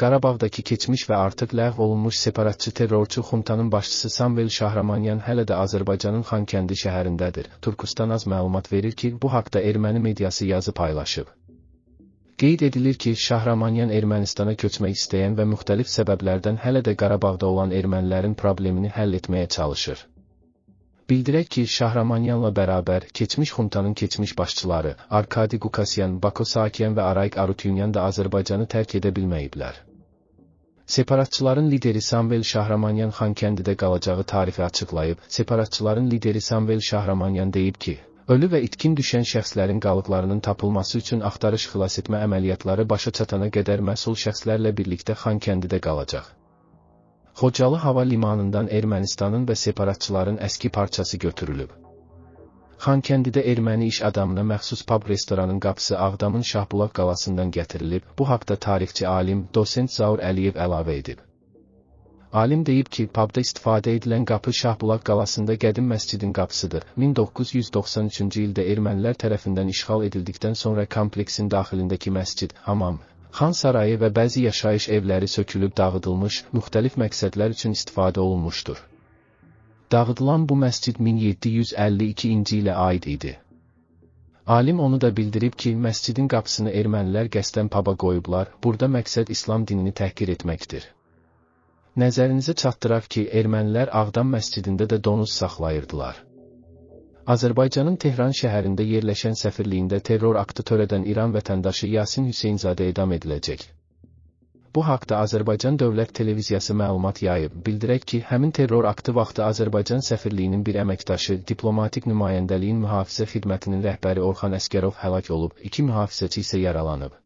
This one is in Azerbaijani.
Qarabağdakı keçmiş və artıq ləğv olunmuş separatçı terrorçu xuntanın başçısı Samvel Şahramanyan hələ də Azərbaycanın Xankəndi şəhərindədir. Turkustan az məlumat verir ki, bu haqda erməni mediası yazı paylaşıb. Qeyd edilir ki, Şahramanyan Ermənistana köçmək istəyən və müxtəlif səbəblərdən hələ də Qarabağda olan ermənilərin problemini həll etməyə çalışır. Bildirək ki, Şahramanyanla bərabər keçmiş xuntanın keçmiş başçıları Arkadi Qukasyan, Bako Sakyan və Arayik Arutyunyan da Azərbaycanı tərk edə bilməyiblər separatçıların lideri Samvel Şahramanyan Xankəndidə qalacağı tarifi açıqlayıb, separatçıların lideri Samvel Şahramanyan deyib ki, ölü və itkin düşən şəxslərin qalıqlarının tapılması üçün axtarış xilasetmə əməliyyatları başa çatana qədər məsul şəxslərlə birlikdə Xankəndidə qalacaq. Xocalı hava limanından Ermənistanın və separatçıların əski parçası götürülüb. Xankəndidə erməni iş adamına məxsus pub-restoranın qapısı Ağdamın Şahbulaq qalasından gətirilib, bu haqda tarixçi alim, dosent Zaur Əliyev əlavə edib. Alim deyib ki, pubda istifadə edilən qapı Şahbulaq qalasında qədim məscidin qapısıdır. 1993-cü ildə ermənilər tərəfindən işğal edildikdən sonra kompleksin daxilindəki məscid, hamam, Xan sarayı və bəzi yaşayış evləri sökülüb dağıdılmış, müxtəlif məqsədlər üçün istifadə olunmuşdur. Dağıdılan bu məscid 1752-ci ilə aid idi. Alim onu da bildirib ki, məscidin qapısını ermənilər qəsdən paba qoyublar, burada məqsəd İslam dinini təhqir etməkdir. Nəzərinizi çatdıraq ki, ermənilər Ağdam məscidində də donuz saxlayırdılar. Azərbaycanın Tehran şəhərində yerləşən səfirliyində terror aktı törədən İran vətəndaşı Yasin Hüseynzadə edam ediləcək. Bu haqda Azərbaycan Dövlət Televiziyası məlumat yayıb, bildirək ki, həmin terror aktı vaxtı Azərbaycan səfirliyinin bir əməkdaşı, diplomatik nümayəndəliyin mühafizə xidmətinin rəhbəri Orxan Əskərov həlak olub, iki mühafizəçi isə yaralanıb.